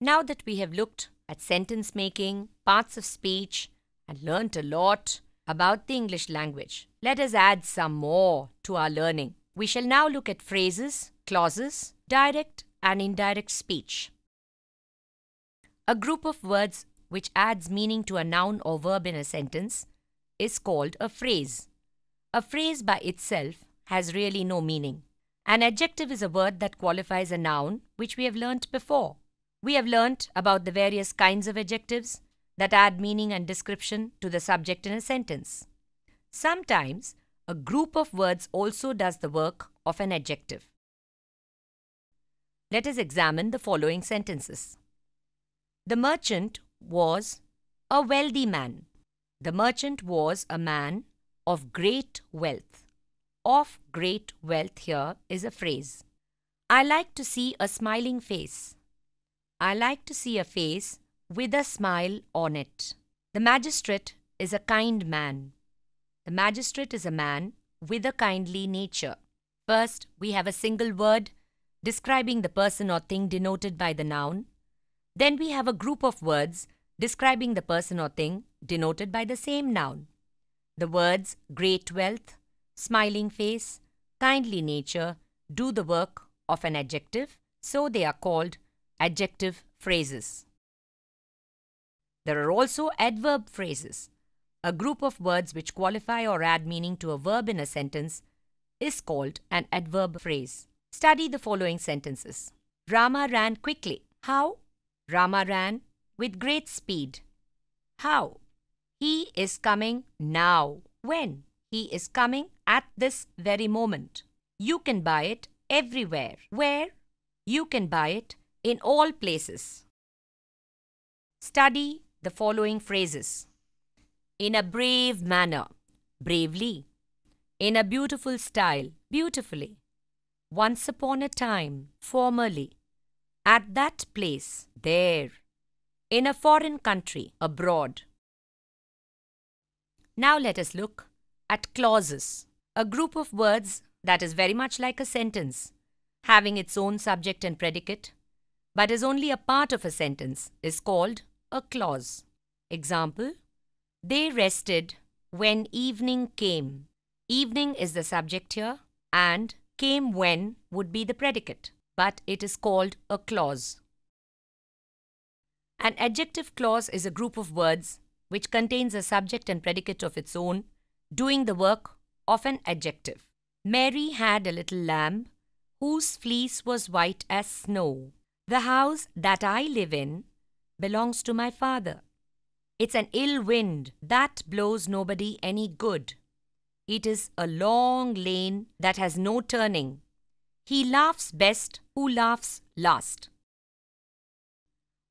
Now that we have looked at sentence making, parts of speech, and learnt a lot about the English language, let us add some more to our learning. We shall now look at phrases, clauses, direct and indirect speech. A group of words which adds meaning to a noun or verb in a sentence is called a phrase. A phrase by itself has really no meaning. An adjective is a word that qualifies a noun, which we have learnt before. We have learnt about the various kinds of adjectives that add meaning and description to the subject in a sentence. Sometimes, a group of words also does the work of an adjective. Let us examine the following sentences. The merchant was a wealthy man. The merchant was a man of great wealth. Of great wealth here is a phrase. I like to see a smiling face. I like to see a face with a smile on it. The magistrate is a kind man. The magistrate is a man with a kindly nature. First, we have a single word describing the person or thing denoted by the noun. Then we have a group of words describing the person or thing denoted by the same noun. The words great wealth, smiling face, kindly nature do the work of an adjective, so they are called adjective phrases. There are also adverb phrases. A group of words which qualify or add meaning to a verb in a sentence is called an adverb phrase. Study the following sentences. Rama ran quickly. How? Rama ran with great speed. How? He is coming now. When? He is coming at this very moment. You can buy it everywhere. Where? You can buy it in all places. Study the following phrases. In a brave manner, bravely. In a beautiful style, beautifully. Once upon a time, formerly. At that place, there. In a foreign country, abroad. Now let us look at clauses, a group of words that is very much like a sentence, having its own subject and predicate, but is only a part of a sentence is called a clause. Example, they rested when evening came. Evening is the subject here and came when would be the predicate, but it is called a clause. An adjective clause is a group of words which contains a subject and predicate of its own, doing the work of an adjective. Mary had a little lamb whose fleece was white as snow. The house that I live in belongs to my father. It's an ill wind that blows nobody any good. It is a long lane that has no turning. He laughs best who laughs last.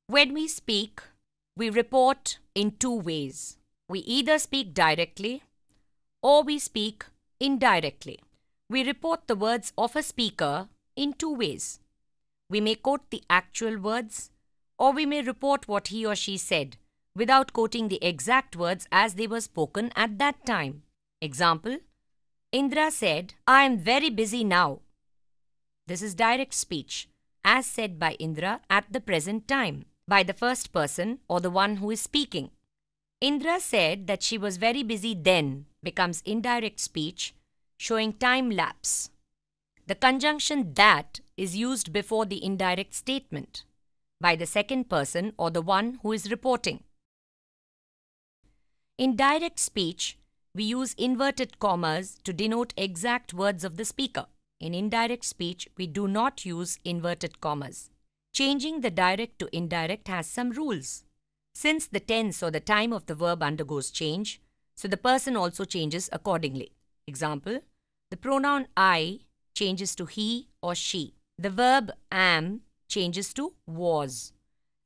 When we speak, we report in two ways. We either speak directly or we speak indirectly. We report the words of a speaker in two ways. We may quote the actual words, or we may report what he or she said without quoting the exact words as they were spoken at that time. Example Indra said, I am very busy now. This is direct speech, as said by Indra at the present time, by the first person or the one who is speaking. Indra said that she was very busy then becomes indirect speech, showing time lapse. The conjunction that is used before the indirect statement by the second person or the one who is reporting. In direct speech, we use inverted commas to denote exact words of the speaker. In indirect speech, we do not use inverted commas. Changing the direct to indirect has some rules. Since the tense or the time of the verb undergoes change, so the person also changes accordingly. Example, the pronoun I changes to he or she. The verb am changes to was.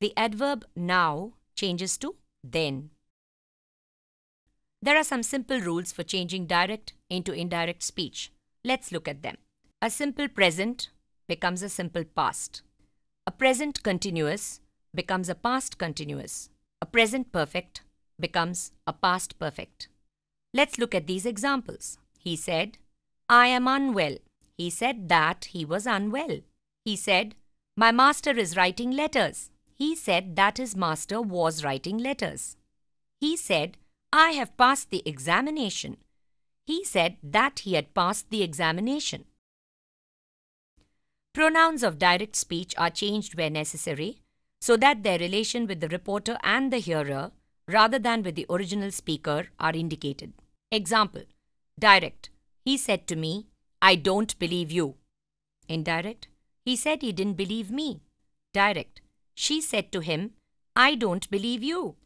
The adverb now changes to then. There are some simple rules for changing direct into indirect speech. Let's look at them. A simple present becomes a simple past. A present continuous becomes a past continuous. A present perfect becomes a past perfect. Let's look at these examples. He said, I am unwell. He said that he was unwell. He said, My master is writing letters. He said that his master was writing letters. He said, I have passed the examination. He said that he had passed the examination. Pronouns of direct speech are changed where necessary so that their relation with the reporter and the hearer rather than with the original speaker are indicated. Example Direct. He said to me, I don't believe you. Indirect, he said he didn't believe me. Direct, she said to him, I don't believe you.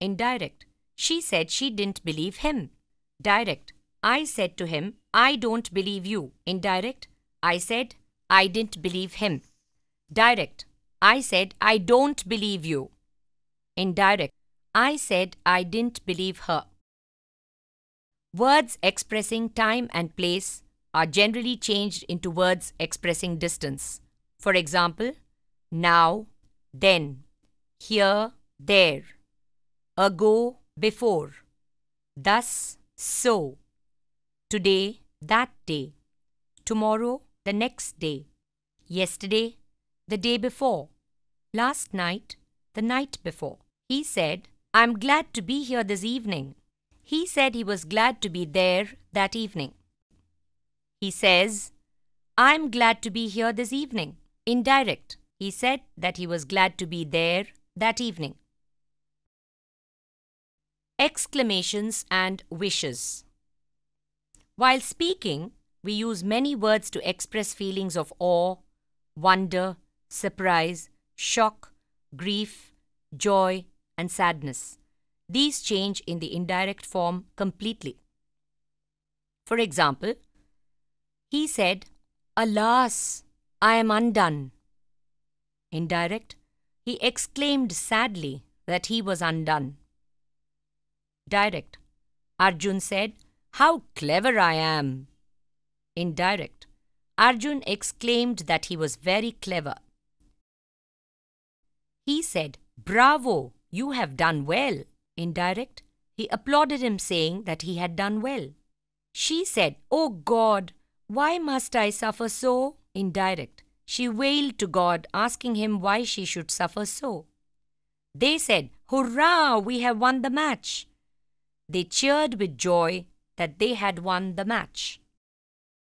Indirect, she said she didn't believe him. Direct, I said to him, I don't believe you. Indirect, I said, I didn't believe him. Direct, I said, I don't believe you. Indirect, I said, I didn't believe her. Words expressing time and place are generally changed into words expressing distance. For example, now, then, here, there, ago, before, thus, so, today, that day, tomorrow, the next day, yesterday, the day before, last night, the night before. He said, I'm glad to be here this evening. He said he was glad to be there that evening. He says, I'm glad to be here this evening. Indirect. He said that he was glad to be there that evening. Exclamations and wishes. While speaking, we use many words to express feelings of awe, wonder, surprise, shock, grief, joy, and sadness. These change in the indirect form completely. For example, he said, Alas, I am undone. Indirect, he exclaimed sadly that he was undone. Direct, Arjun said, How clever I am! Indirect, Arjun exclaimed that he was very clever. He said, Bravo, you have done well. Indirect, he applauded him saying that he had done well. She said, Oh God, why must I suffer so? Indirect. She wailed to God, asking him why she should suffer so. They said, Hurrah! We have won the match. They cheered with joy that they had won the match.